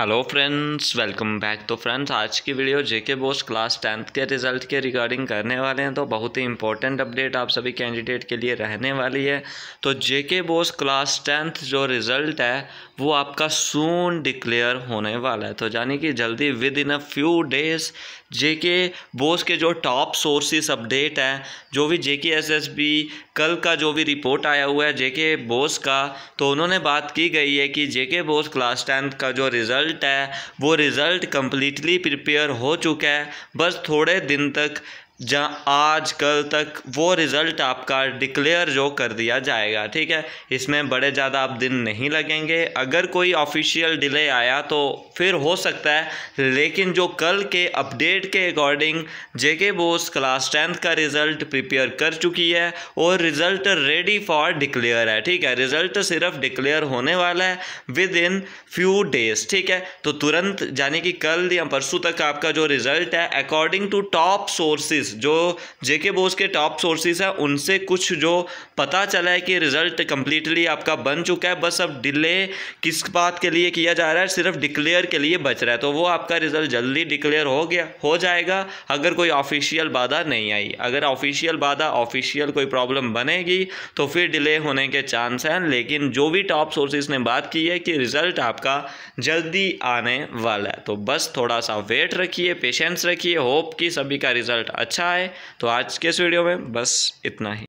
hello friends welcome back तो friends आज की video JK BOSE class tenth के रिज़ल्ट के रिगार्डिंग करने वाले हैं तो बहुत ही इंपॉर्टेंट अपडेट आप सभी कैंडिडेट के लिए रहने वाली है तो जेके बोस क्लास टेंथ जो रिज़ल्ट है वो आपका सून डिक्लेयर होने वाला है तो यानी कि जल्दी within a few days JK BOSE के जो टॉप सोर्सेस अपडेट हैं जो भी JK SSB S S B कल का जो भी रिपोर्ट आया हुआ है जेके बोस का तो उन्होंने बात की गई है कि जे के बोस क्लास टेंथ का जो रिज़ल्ट है वो रिज़ल्ट कम्प्लीटली प्रिपेयर हो चुका है बस थोड़े दिन तक जहाँ आज कल तक वो रिज़ल्ट आपका डिक्लेयर जो कर दिया जाएगा ठीक है इसमें बड़े ज़्यादा आप दिन नहीं लगेंगे अगर कोई ऑफिशियल डिले आया तो फिर हो सकता है लेकिन जो कल के अपडेट के according JK BOSE class tenth का रिज़ल्ट प्रिपेयर कर चुकी है और रिज़ल्ट रेडी फॉर डिक्लेयर है ठीक है रिज़ल्ट सिर्फ डिक्लेयर होने वाला है विद इन फ्यू डेज ठीक है तो तुरंत यानी कि कल या परसों तक आपका जो रिज़ल्ट है according to top sources sources जो जेके बोस के टॉप सोर्सेज हैं उनसे कुछ जो पता चला है कि रिज़ल्ट कम्प्लीटली आपका बन चुका है बस अब डिले किस बात के लिए किया जा रहा है सिर्फ डिक्लेयर के लिए बच रहा है तो वो आपका रिज़ल्ट जल्दी डिक्लेयर हो गया हो जाएगा अगर कोई ऑफिशियल बाधा नहीं आई अगर ऑफिशियल बाधा ऑफिशियल कोई प्रॉब्लम बनेगी तो फिर डिले होने के चांस हैं लेकिन जो भी टॉप सोर्सेज ने बात की है कि रिज़ल्ट आपका जल्दी आने वाला है तो बस थोड़ा सा वेट रखिए पेशेंस रखिए होप कि सभी का रिज़ल्ट अच्छा अच्छा आए तो आज के इस वीडियो में बस इतना ही